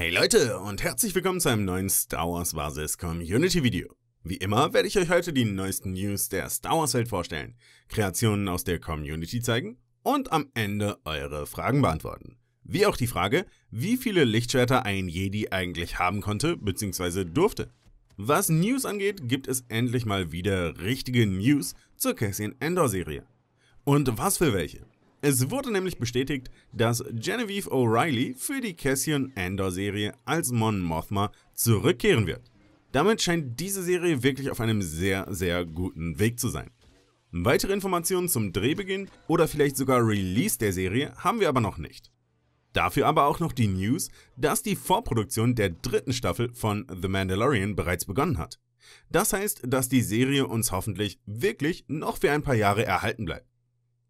Hey Leute und herzlich willkommen zu einem neuen Star Wars Basis Community Video. Wie immer werde ich euch heute die neuesten News der Star Wars Welt vorstellen, Kreationen aus der Community zeigen und am Ende eure Fragen beantworten. Wie auch die Frage, wie viele Lichtschwerter ein Jedi eigentlich haben konnte bzw. durfte. Was News angeht, gibt es endlich mal wieder richtige News zur Cassian Endor Serie. Und was für welche? Es wurde nämlich bestätigt, dass Genevieve O'Reilly für die Cassian Andor-Serie als Mon Mothma zurückkehren wird. Damit scheint diese Serie wirklich auf einem sehr, sehr guten Weg zu sein. Weitere Informationen zum Drehbeginn oder vielleicht sogar Release der Serie haben wir aber noch nicht. Dafür aber auch noch die News, dass die Vorproduktion der dritten Staffel von The Mandalorian bereits begonnen hat. Das heißt, dass die Serie uns hoffentlich wirklich noch für ein paar Jahre erhalten bleibt.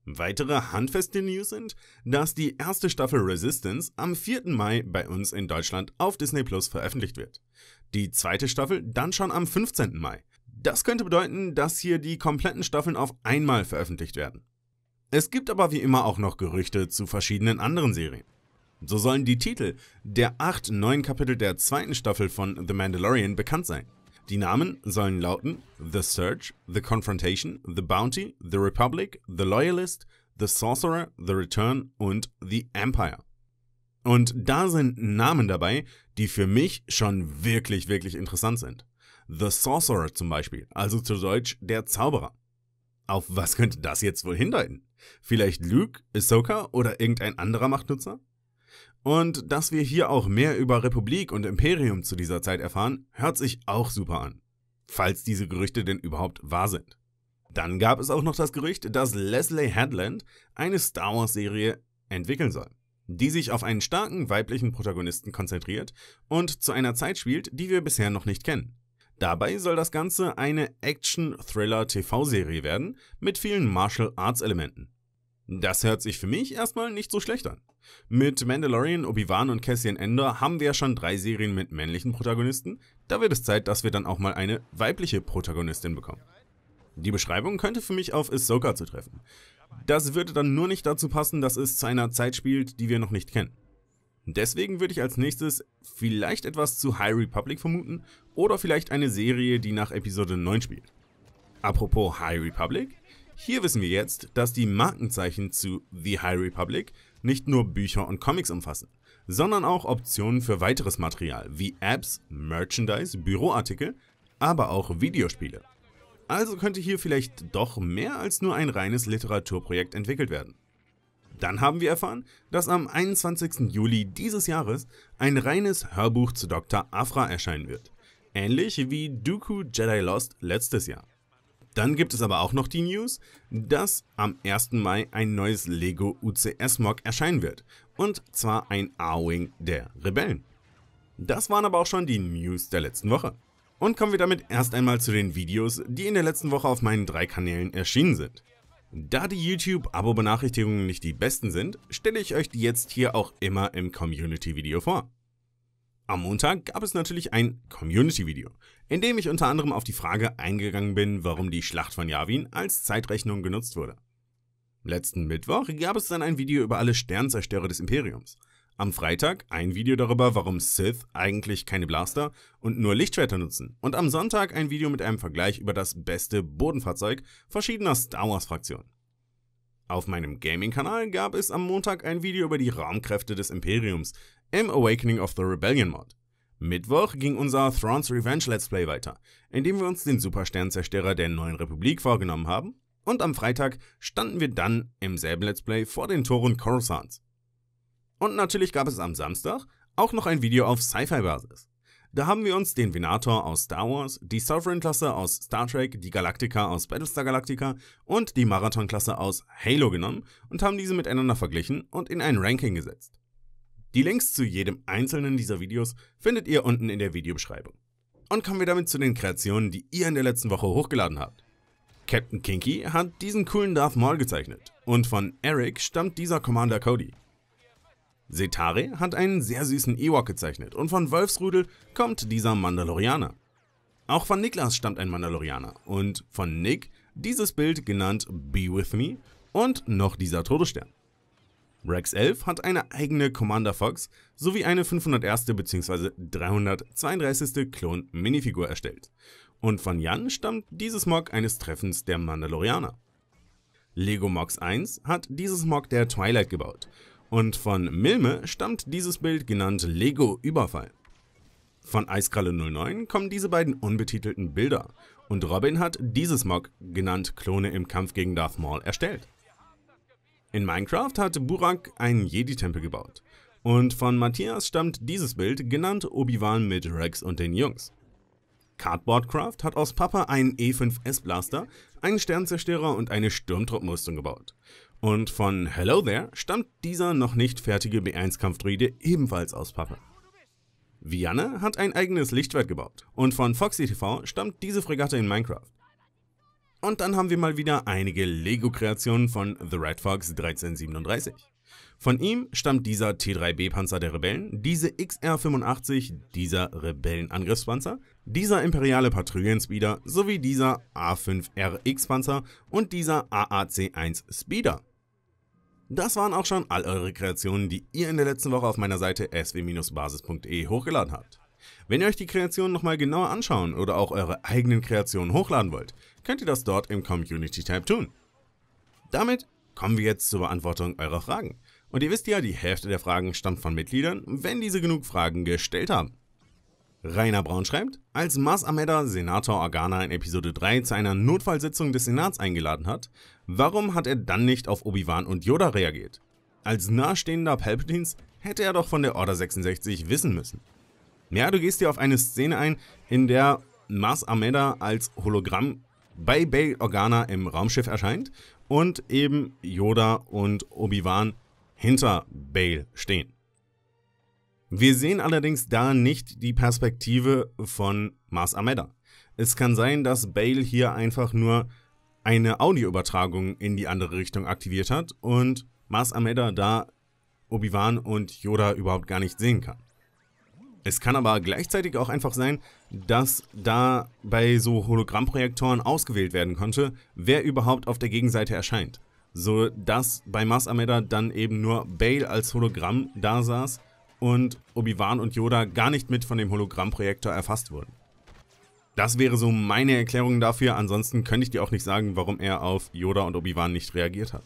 Weitere handfeste News sind, dass die erste Staffel Resistance am 4. Mai bei uns in Deutschland auf Disney Plus veröffentlicht wird. Die zweite Staffel dann schon am 15. Mai. Das könnte bedeuten, dass hier die kompletten Staffeln auf einmal veröffentlicht werden. Es gibt aber wie immer auch noch Gerüchte zu verschiedenen anderen Serien. So sollen die Titel der acht neuen Kapitel der zweiten Staffel von The Mandalorian bekannt sein. Die Namen sollen lauten The Search, The Confrontation, The Bounty, The Republic, The Loyalist, The Sorcerer, The Return und The Empire. Und da sind Namen dabei, die für mich schon wirklich, wirklich interessant sind. The Sorcerer zum Beispiel, also zu Deutsch der Zauberer. Auf was könnte das jetzt wohl hindeuten? Vielleicht Luke, Ahsoka oder irgendein anderer Machtnutzer? Und dass wir hier auch mehr über Republik und Imperium zu dieser Zeit erfahren, hört sich auch super an. Falls diese Gerüchte denn überhaupt wahr sind. Dann gab es auch noch das Gerücht, dass Leslie Headland eine Star Wars-Serie entwickeln soll, die sich auf einen starken weiblichen Protagonisten konzentriert und zu einer Zeit spielt, die wir bisher noch nicht kennen. Dabei soll das Ganze eine Action-Thriller-TV-Serie werden mit vielen Martial Arts-Elementen. Das hört sich für mich erstmal nicht so schlecht an. Mit Mandalorian, Obi-Wan und Cassian Ender haben wir ja schon drei Serien mit männlichen Protagonisten, da wird es Zeit, dass wir dann auch mal eine weibliche Protagonistin bekommen. Die Beschreibung könnte für mich auf Ahsoka zu treffen. Das würde dann nur nicht dazu passen, dass es zu einer Zeit spielt, die wir noch nicht kennen. Deswegen würde ich als nächstes vielleicht etwas zu High Republic vermuten oder vielleicht eine Serie, die nach Episode 9 spielt. Apropos High Republic, hier wissen wir jetzt, dass die Markenzeichen zu The High Republic nicht nur Bücher und Comics umfassen, sondern auch Optionen für weiteres Material wie Apps, Merchandise, Büroartikel, aber auch Videospiele. Also könnte hier vielleicht doch mehr als nur ein reines Literaturprojekt entwickelt werden. Dann haben wir erfahren, dass am 21. Juli dieses Jahres ein reines Hörbuch zu Dr. Afra erscheinen wird. Ähnlich wie Dooku Jedi Lost letztes Jahr. Dann gibt es aber auch noch die News, dass am 1. Mai ein neues Lego UCS-Mock erscheinen wird. Und zwar ein A-Wing der Rebellen. Das waren aber auch schon die News der letzten Woche. Und kommen wir damit erst einmal zu den Videos, die in der letzten Woche auf meinen drei Kanälen erschienen sind. Da die YouTube-Abo-Benachrichtigungen nicht die besten sind, stelle ich euch die jetzt hier auch immer im Community-Video vor. Am Montag gab es natürlich ein Community-Video, in dem ich unter anderem auf die Frage eingegangen bin, warum die Schlacht von Yavin als Zeitrechnung genutzt wurde. Letzten Mittwoch gab es dann ein Video über alle Sternzerstörer des Imperiums. Am Freitag ein Video darüber, warum Sith eigentlich keine Blaster und nur Lichtschwerter nutzen. Und am Sonntag ein Video mit einem Vergleich über das beste Bodenfahrzeug verschiedener Star Wars-Fraktionen. Auf meinem Gaming-Kanal gab es am Montag ein Video über die Raumkräfte des Imperiums, im Awakening of the Rebellion Mod. Mittwoch ging unser Thrawn's Revenge Let's Play weiter, indem wir uns den Supersternzerstörer der neuen Republik vorgenommen haben und am Freitag standen wir dann im selben Let's Play vor den Toren Coruscants. Und natürlich gab es am Samstag auch noch ein Video auf Sci-Fi-Basis. Da haben wir uns den Venator aus Star Wars, die Sovereign-Klasse aus Star Trek, die Galactica aus Battlestar Galactica und die Marathon-Klasse aus Halo genommen und haben diese miteinander verglichen und in ein Ranking gesetzt. Die Links zu jedem einzelnen dieser Videos findet ihr unten in der Videobeschreibung. Und kommen wir damit zu den Kreationen, die ihr in der letzten Woche hochgeladen habt. Captain Kinky hat diesen coolen Darth Maul gezeichnet und von Eric stammt dieser Commander Cody. Setare hat einen sehr süßen Ewok gezeichnet und von Wolfsrudel kommt dieser Mandalorianer. Auch von Niklas stammt ein Mandalorianer und von Nick dieses Bild genannt Be With Me und noch dieser Todesstern. Rex 11 hat eine eigene Commander Fox sowie eine 501. bzw. 332. Klon-Minifigur erstellt. Und von Jan stammt dieses Mock eines Treffens der Mandalorianer. Lego Mox 1 hat dieses Mock der Twilight gebaut. Und von Milme stammt dieses Bild genannt Lego Überfall. Von Eiskralle 09 kommen diese beiden unbetitelten Bilder und Robin hat dieses Mock genannt Klone im Kampf gegen Darth Maul erstellt. In Minecraft hat Burak einen Jedi-Tempel gebaut. Und von Matthias stammt dieses Bild, genannt Obi-Wan mit Rex und den Jungs. Cardboardcraft hat aus Papa einen E5S Blaster, einen Sternzerstörer und eine Sturmtruppenrüstung gebaut. Und von Hello There stammt dieser noch nicht fertige b 1 kampfdruide ebenfalls aus Papa. Vianne hat ein eigenes Lichtschwert gebaut und von Foxy TV stammt diese Fregatte in Minecraft. Und dann haben wir mal wieder einige Lego-Kreationen von The Red Fox 1337. Von ihm stammt dieser T-3B-Panzer der Rebellen, diese XR-85, dieser Rebellenangriffspanzer, dieser imperiale Patrouillen-Speeder sowie dieser A5RX-Panzer und dieser AAC-1 Speeder. Das waren auch schon all eure Kreationen, die ihr in der letzten Woche auf meiner Seite sw-basis.de hochgeladen habt. Wenn ihr euch die Kreationen nochmal genauer anschauen oder auch eure eigenen Kreationen hochladen wollt, könnt ihr das dort im Community-Tab tun. Damit kommen wir jetzt zur Beantwortung eurer Fragen. Und ihr wisst ja, die Hälfte der Fragen stammt von Mitgliedern, wenn diese genug Fragen gestellt haben. Rainer Braun schreibt, als Mars Ameda Senator Organa in Episode 3 zu einer Notfallsitzung des Senats eingeladen hat, warum hat er dann nicht auf Obi-Wan und Yoda reagiert? Als nahestehender Palpatines hätte er doch von der Order 66 wissen müssen. Ja, du gehst dir auf eine Szene ein, in der Mars Ameda als Hologramm bei Bail Organa im Raumschiff erscheint und eben Yoda und Obi-Wan hinter Bail stehen. Wir sehen allerdings da nicht die Perspektive von Mars Ameda. Es kann sein, dass Bail hier einfach nur eine Audioübertragung in die andere Richtung aktiviert hat und Mars Ameda da Obi-Wan und Yoda überhaupt gar nicht sehen kann. Es kann aber gleichzeitig auch einfach sein, dass da bei so Hologrammprojektoren ausgewählt werden konnte, wer überhaupt auf der Gegenseite erscheint. So dass bei Mars Ameda dann eben nur Bale als Hologramm da saß und Obi-Wan und Yoda gar nicht mit von dem Hologrammprojektor erfasst wurden. Das wäre so meine Erklärung dafür, ansonsten könnte ich dir auch nicht sagen, warum er auf Yoda und Obi-Wan nicht reagiert hat.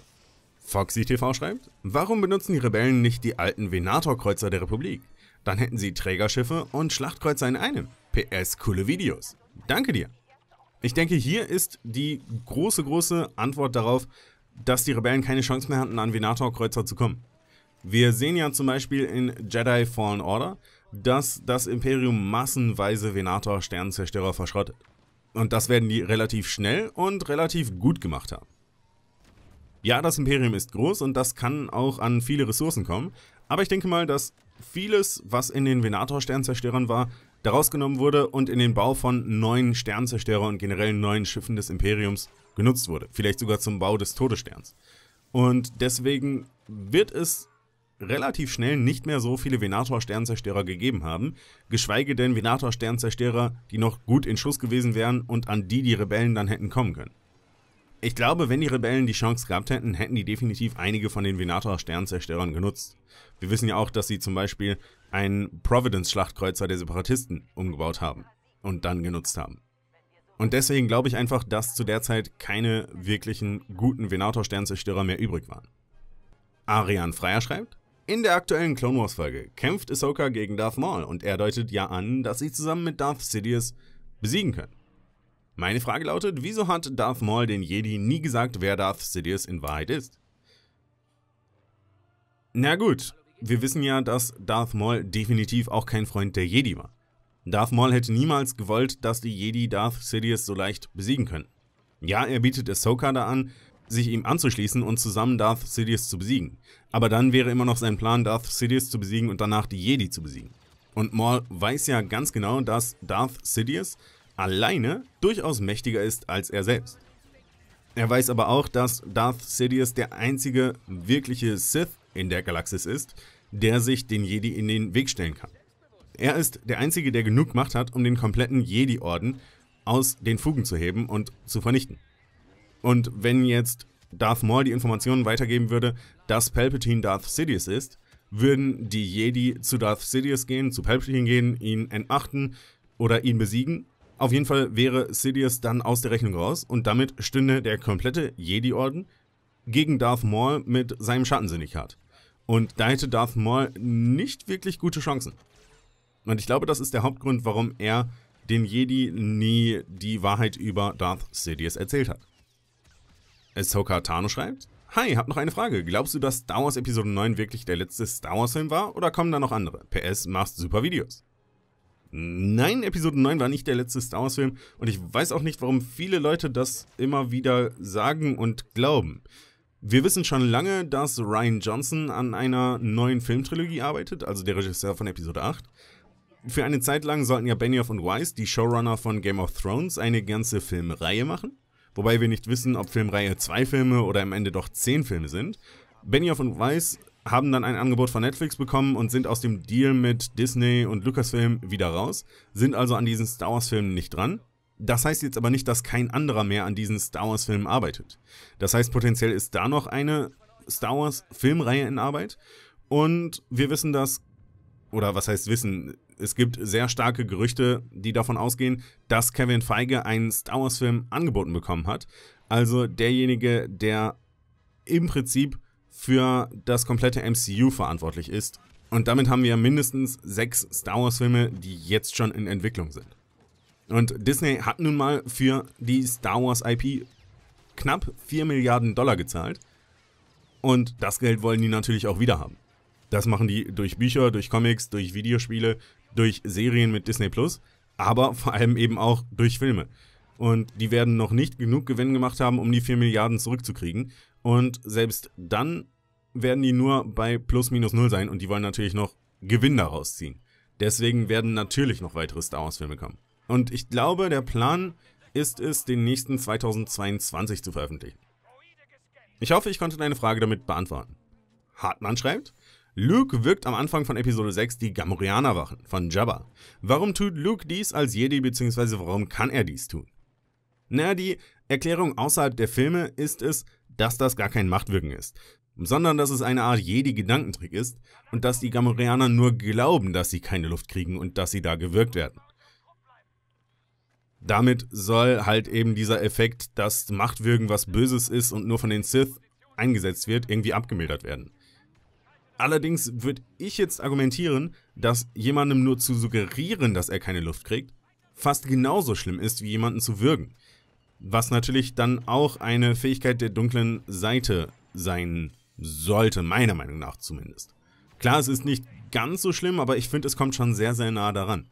Foxy TV schreibt, warum benutzen die Rebellen nicht die alten Venator-Kreuzer der Republik? Dann hätten sie Trägerschiffe und Schlachtkreuzer in einem. PS, coole Videos. Danke dir. Ich denke, hier ist die große, große Antwort darauf, dass die Rebellen keine Chance mehr hatten, an Venator-Kreuzer zu kommen. Wir sehen ja zum Beispiel in Jedi Fallen Order, dass das Imperium massenweise Venator-Sternenzerstörer verschrottet. Und das werden die relativ schnell und relativ gut gemacht haben. Ja, das Imperium ist groß und das kann auch an viele Ressourcen kommen, aber ich denke mal, dass vieles, was in den Venator-Sternzerstörern war, daraus genommen wurde und in den Bau von neuen Sternzerstörern und generell neuen Schiffen des Imperiums genutzt wurde. Vielleicht sogar zum Bau des Todessterns. Und deswegen wird es relativ schnell nicht mehr so viele Venator-Sternzerstörer gegeben haben, geschweige denn Venator-Sternzerstörer, die noch gut in Schuss gewesen wären und an die die Rebellen dann hätten kommen können. Ich glaube, wenn die Rebellen die Chance gehabt hätten, hätten die definitiv einige von den Venator Sternzerstörern genutzt. Wir wissen ja auch, dass sie zum Beispiel einen Providence-Schlachtkreuzer der Separatisten umgebaut haben und dann genutzt haben. Und deswegen glaube ich einfach, dass zu der Zeit keine wirklichen guten Venator-Sternzerstörer mehr übrig waren. Arian Freier schreibt, in der aktuellen Clone Wars Folge kämpft Ahsoka gegen Darth Maul und er deutet ja an, dass sie zusammen mit Darth Sidious besiegen können. Meine Frage lautet, wieso hat Darth Maul den Jedi nie gesagt, wer Darth Sidious in Wahrheit ist? Na gut, wir wissen ja, dass Darth Maul definitiv auch kein Freund der Jedi war. Darth Maul hätte niemals gewollt, dass die Jedi Darth Sidious so leicht besiegen können. Ja, er bietet Ahsoka da an, sich ihm anzuschließen und zusammen Darth Sidious zu besiegen. Aber dann wäre immer noch sein Plan, Darth Sidious zu besiegen und danach die Jedi zu besiegen. Und Maul weiß ja ganz genau, dass Darth Sidious alleine durchaus mächtiger ist als er selbst. Er weiß aber auch, dass Darth Sidious der einzige wirkliche Sith in der Galaxis ist, der sich den Jedi in den Weg stellen kann. Er ist der einzige, der genug Macht hat, um den kompletten Jedi-Orden aus den Fugen zu heben und zu vernichten. Und wenn jetzt Darth Maul die Informationen weitergeben würde, dass Palpatine Darth Sidious ist, würden die Jedi zu Darth Sidious gehen, zu Palpatine gehen, ihn entmachten oder ihn besiegen auf jeden Fall wäre Sidious dann aus der Rechnung raus und damit stünde der komplette Jedi-Orden gegen Darth Maul mit seinem Schattensyndikat. Und da hätte Darth Maul nicht wirklich gute Chancen. Und ich glaube, das ist der Hauptgrund, warum er den Jedi nie die Wahrheit über Darth Sidious erzählt hat. Ahsoka Tano schreibt, Hi, hab noch eine Frage. Glaubst du, dass Star Wars Episode 9 wirklich der letzte Star Wars Film war oder kommen da noch andere? PS, machst super Videos. Nein, Episode 9 war nicht der letzte Star Wars-Film und ich weiß auch nicht, warum viele Leute das immer wieder sagen und glauben. Wir wissen schon lange, dass Ryan Johnson an einer neuen Filmtrilogie arbeitet, also der Regisseur von Episode 8. Für eine Zeit lang sollten ja Benioff und Weiss, die Showrunner von Game of Thrones, eine ganze Filmreihe machen. Wobei wir nicht wissen, ob Filmreihe zwei Filme oder am Ende doch zehn Filme sind. Benioff und Weiss haben dann ein Angebot von Netflix bekommen und sind aus dem Deal mit Disney und Lucasfilm wieder raus, sind also an diesen Star Wars-Filmen nicht dran. Das heißt jetzt aber nicht, dass kein anderer mehr an diesen Star Wars-Filmen arbeitet. Das heißt, potenziell ist da noch eine Star Wars-Filmreihe in Arbeit. Und wir wissen, dass, oder was heißt wissen, es gibt sehr starke Gerüchte, die davon ausgehen, dass Kevin Feige einen Star Wars-Film angeboten bekommen hat. Also derjenige, der im Prinzip für das komplette MCU verantwortlich ist. Und damit haben wir mindestens sechs Star Wars-Filme, die jetzt schon in Entwicklung sind. Und Disney hat nun mal für die Star Wars-IP knapp 4 Milliarden Dollar gezahlt. Und das Geld wollen die natürlich auch wieder haben. Das machen die durch Bücher, durch Comics, durch Videospiele, durch Serien mit Disney Plus, aber vor allem eben auch durch Filme. Und die werden noch nicht genug Gewinn gemacht haben, um die 4 Milliarden zurückzukriegen. Und selbst dann werden die nur bei plus minus null sein und die wollen natürlich noch Gewinn daraus ziehen. Deswegen werden natürlich noch weitere Star Wars Filme kommen. Und ich glaube, der Plan ist es, den nächsten 2022 zu veröffentlichen. Ich hoffe, ich konnte deine Frage damit beantworten. Hartmann schreibt, Luke wirkt am Anfang von Episode 6 die Gamorianerwachen von Jabba. Warum tut Luke dies als Jedi bzw. warum kann er dies tun? Naja, die Erklärung außerhalb der Filme ist es, dass das gar kein Machtwirken ist, sondern dass es eine Art Jedi-Gedankentrick ist und dass die Gamorreaner nur glauben, dass sie keine Luft kriegen und dass sie da gewirkt werden. Damit soll halt eben dieser Effekt, dass Machtwirken was Böses ist und nur von den Sith eingesetzt wird, irgendwie abgemildert werden. Allerdings würde ich jetzt argumentieren, dass jemandem nur zu suggerieren, dass er keine Luft kriegt, fast genauso schlimm ist, wie jemanden zu würgen. Was natürlich dann auch eine Fähigkeit der dunklen Seite sein sollte, meiner Meinung nach zumindest. Klar, es ist nicht ganz so schlimm, aber ich finde, es kommt schon sehr, sehr nah daran.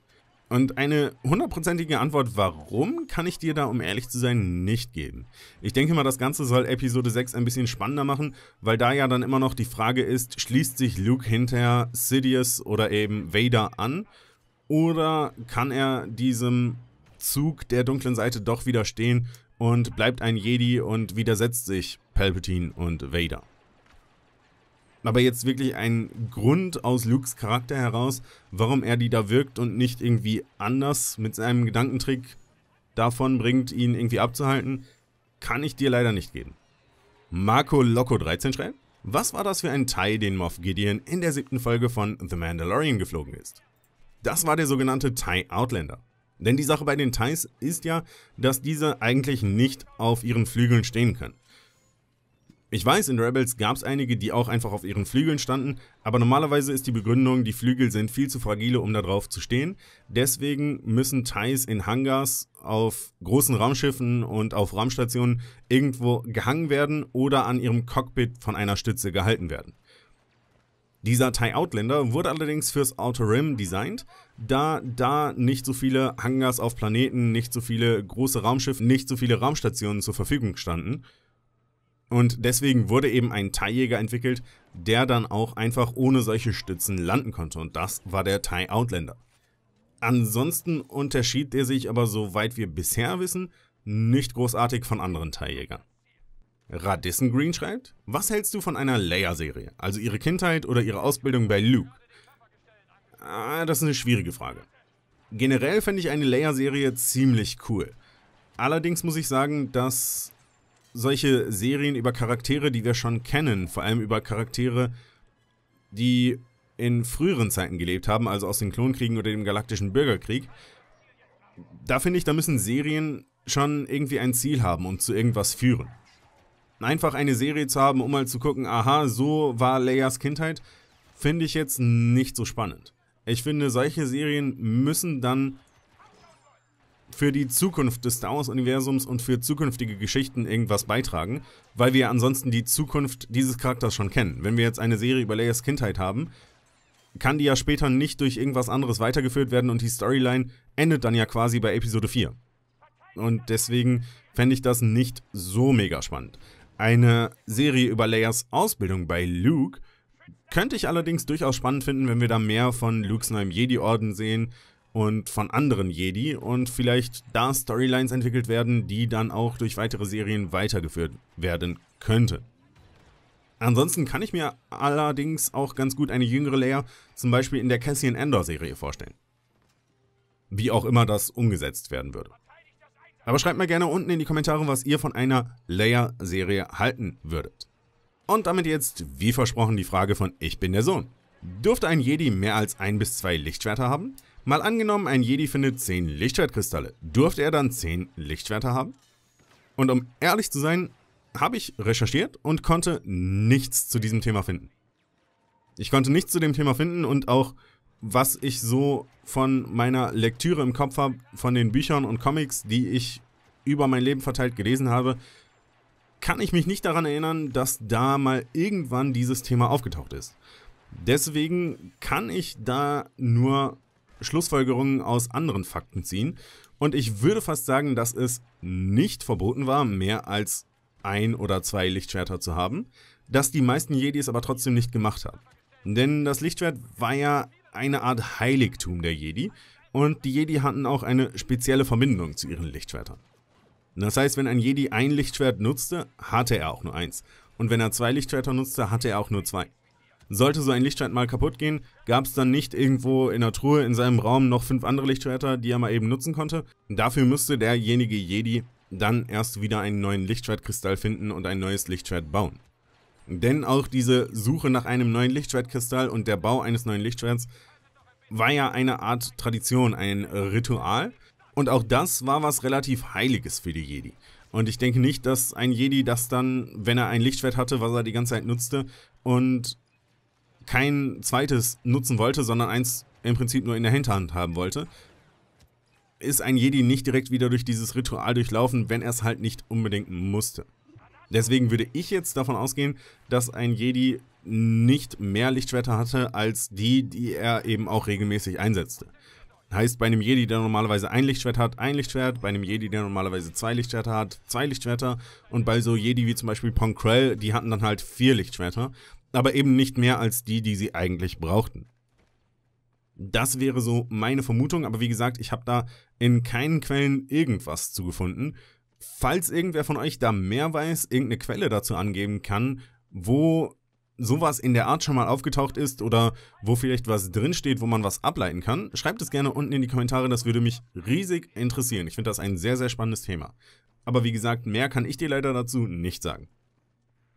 Und eine hundertprozentige Antwort, warum, kann ich dir da, um ehrlich zu sein, nicht geben. Ich denke mal, das Ganze soll Episode 6 ein bisschen spannender machen, weil da ja dann immer noch die Frage ist, schließt sich Luke hinterher Sidious oder eben Vader an? Oder kann er diesem Zug der dunklen Seite doch wieder stehen und bleibt ein Jedi und widersetzt sich Palpatine und Vader. Aber jetzt wirklich ein Grund aus Lukes Charakter heraus, warum er die da wirkt und nicht irgendwie anders mit seinem Gedankentrick davon bringt, ihn irgendwie abzuhalten, kann ich dir leider nicht geben. Marco Loco 13 schreibt, was war das für ein Teil, den Moff Gideon in der siebten Folge von The Mandalorian geflogen ist? Das war der sogenannte Thai Outlander. Denn die Sache bei den Thais ist ja, dass diese eigentlich nicht auf ihren Flügeln stehen können. Ich weiß, in Rebels gab es einige, die auch einfach auf ihren Flügeln standen, aber normalerweise ist die Begründung, die Flügel sind viel zu fragile, um da drauf zu stehen. Deswegen müssen Thais in Hangars, auf großen Raumschiffen und auf Raumstationen irgendwo gehangen werden oder an ihrem Cockpit von einer Stütze gehalten werden. Dieser TIE Outlander wurde allerdings fürs Outer Rim designt, da da nicht so viele Hangars auf Planeten, nicht so viele große Raumschiffe, nicht so viele Raumstationen zur Verfügung standen. Und deswegen wurde eben ein TIE-Jäger entwickelt, der dann auch einfach ohne solche Stützen landen konnte und das war der TIE Outlander. Ansonsten unterschied er sich aber soweit wir bisher wissen, nicht großartig von anderen TIE-Jägern. Radissen Green schreibt, was hältst du von einer Leia-Serie, also ihre Kindheit oder ihre Ausbildung bei Luke? Ah, das ist eine schwierige Frage. Generell fände ich eine Leia-Serie ziemlich cool. Allerdings muss ich sagen, dass solche Serien über Charaktere, die wir schon kennen, vor allem über Charaktere, die in früheren Zeiten gelebt haben, also aus den Klonkriegen oder dem galaktischen Bürgerkrieg, da finde ich, da müssen Serien schon irgendwie ein Ziel haben und zu irgendwas führen einfach eine Serie zu haben, um mal zu gucken, aha, so war Leias Kindheit, finde ich jetzt nicht so spannend. Ich finde, solche Serien müssen dann für die Zukunft des Star Wars-Universums und für zukünftige Geschichten irgendwas beitragen, weil wir ansonsten die Zukunft dieses Charakters schon kennen. Wenn wir jetzt eine Serie über Leias Kindheit haben, kann die ja später nicht durch irgendwas anderes weitergeführt werden und die Storyline endet dann ja quasi bei Episode 4. Und deswegen fände ich das nicht so mega spannend. Eine Serie über Leias Ausbildung bei Luke könnte ich allerdings durchaus spannend finden, wenn wir da mehr von Lukes neuem Jedi-Orden sehen und von anderen Jedi und vielleicht da Storylines entwickelt werden, die dann auch durch weitere Serien weitergeführt werden könnte. Ansonsten kann ich mir allerdings auch ganz gut eine jüngere Leia zum Beispiel in der Cassian Endor Serie vorstellen. Wie auch immer das umgesetzt werden würde. Aber schreibt mal gerne unten in die Kommentare, was ihr von einer Layer-Serie halten würdet. Und damit jetzt, wie versprochen, die Frage von Ich bin der Sohn. Dürfte ein Jedi mehr als ein bis zwei Lichtschwerter haben? Mal angenommen, ein Jedi findet 10 Lichtschwertkristalle. Dürfte er dann 10 Lichtschwerter haben? Und um ehrlich zu sein, habe ich recherchiert und konnte nichts zu diesem Thema finden. Ich konnte nichts zu dem Thema finden und auch was ich so von meiner Lektüre im Kopf habe, von den Büchern und Comics, die ich über mein Leben verteilt gelesen habe, kann ich mich nicht daran erinnern, dass da mal irgendwann dieses Thema aufgetaucht ist. Deswegen kann ich da nur Schlussfolgerungen aus anderen Fakten ziehen. Und ich würde fast sagen, dass es nicht verboten war, mehr als ein oder zwei Lichtschwerter zu haben, dass die meisten Jedis aber trotzdem nicht gemacht haben. Denn das Lichtschwert war ja eine Art Heiligtum der Jedi und die Jedi hatten auch eine spezielle Verbindung zu ihren Lichtschwertern. Das heißt, wenn ein Jedi ein Lichtschwert nutzte, hatte er auch nur eins. Und wenn er zwei Lichtschwerter nutzte, hatte er auch nur zwei. Sollte so ein Lichtschwert mal kaputt gehen, gab es dann nicht irgendwo in der Truhe in seinem Raum noch fünf andere Lichtschwerter, die er mal eben nutzen konnte. Dafür müsste derjenige Jedi dann erst wieder einen neuen Lichtschwertkristall finden und ein neues Lichtschwert bauen. Denn auch diese Suche nach einem neuen Lichtschwertkristall und der Bau eines neuen Lichtschwerts war ja eine Art Tradition, ein Ritual. Und auch das war was relativ Heiliges für die Jedi. Und ich denke nicht, dass ein Jedi das dann, wenn er ein Lichtschwert hatte, was er die ganze Zeit nutzte und kein zweites nutzen wollte, sondern eins im Prinzip nur in der Hinterhand haben wollte, ist ein Jedi nicht direkt wieder durch dieses Ritual durchlaufen, wenn er es halt nicht unbedingt musste. Deswegen würde ich jetzt davon ausgehen, dass ein Jedi nicht mehr Lichtschwerter hatte als die, die er eben auch regelmäßig einsetzte. Heißt, bei einem Jedi, der normalerweise ein Lichtschwert hat, ein Lichtschwert, bei einem Jedi, der normalerweise zwei Lichtschwerter hat, zwei Lichtschwerter und bei so Jedi wie zum Beispiel Ponkrell, die hatten dann halt vier Lichtschwerter, aber eben nicht mehr als die, die sie eigentlich brauchten. Das wäre so meine Vermutung, aber wie gesagt, ich habe da in keinen Quellen irgendwas zugefunden. Falls irgendwer von euch da mehr weiß, irgendeine Quelle dazu angeben kann, wo sowas in der Art schon mal aufgetaucht ist oder wo vielleicht was drinsteht, wo man was ableiten kann, schreibt es gerne unten in die Kommentare, das würde mich riesig interessieren. Ich finde das ein sehr, sehr spannendes Thema. Aber wie gesagt, mehr kann ich dir leider dazu nicht sagen.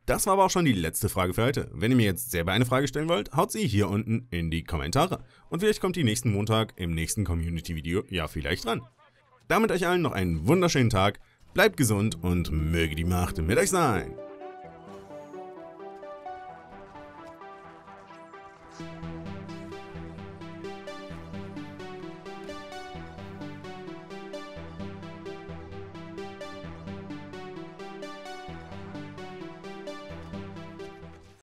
Das war aber auch schon die letzte Frage für heute. Wenn ihr mir jetzt selber eine Frage stellen wollt, haut sie hier unten in die Kommentare. Und vielleicht kommt die nächsten Montag im nächsten Community-Video ja vielleicht dran. Damit euch allen noch einen wunderschönen Tag. Bleibt gesund und möge die Macht mit euch sein.